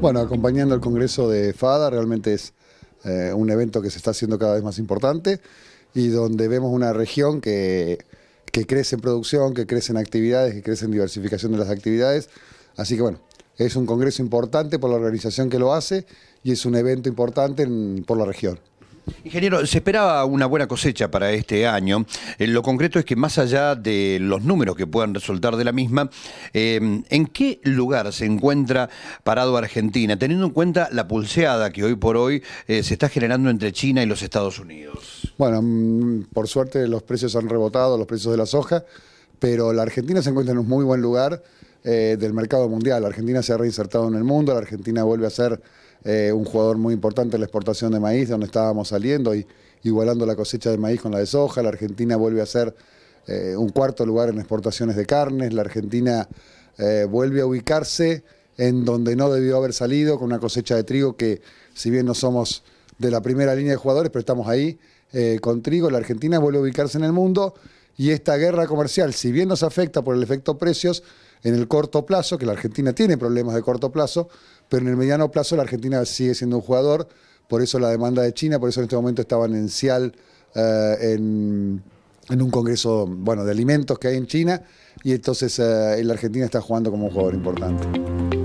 Bueno, acompañando el Congreso de FADA, realmente es eh, un evento que se está haciendo cada vez más importante y donde vemos una región que, crece en producción, que crece en actividades, que crece en diversificación de las actividades. Así que bueno, es un congreso importante por la organización que lo hace y es un evento importante por la región. Ingeniero, se esperaba una buena cosecha para este año. Eh, lo concreto es que más allá de los números que puedan resultar de la misma, eh, ¿en qué lugar se encuentra parado Argentina, teniendo en cuenta la pulseada que hoy por hoy eh, se está generando entre China y los Estados Unidos? Bueno, mm, por suerte los precios han rebotado, los precios de la soja, pero la Argentina se encuentra en un muy buen lugar del mercado mundial. La Argentina se ha reinsertado en el mundo, la Argentina vuelve a ser eh, un jugador muy importante en la exportación de maíz, donde estábamos saliendo y igualando la cosecha de maíz con la de soja. La Argentina vuelve a ser eh, un cuarto lugar en exportaciones de carnes. La Argentina eh, vuelve a ubicarse en donde no debió haber salido, con una cosecha de trigo que, si bien no somos de la primera línea de jugadores, pero estamos ahí con trigo. La Argentina vuelve a ubicarse en el mundo y esta guerra comercial, si bien nos afecta por el efecto precios, en el corto plazo, que la Argentina tiene problemas de corto plazo, pero en el mediano plazo la Argentina sigue siendo un jugador, por eso la demanda de China, por eso en este momento estaban en eh, en, un congreso bueno, de alimentos que hay en China, y entonces eh, la Argentina está jugando como un jugador importante.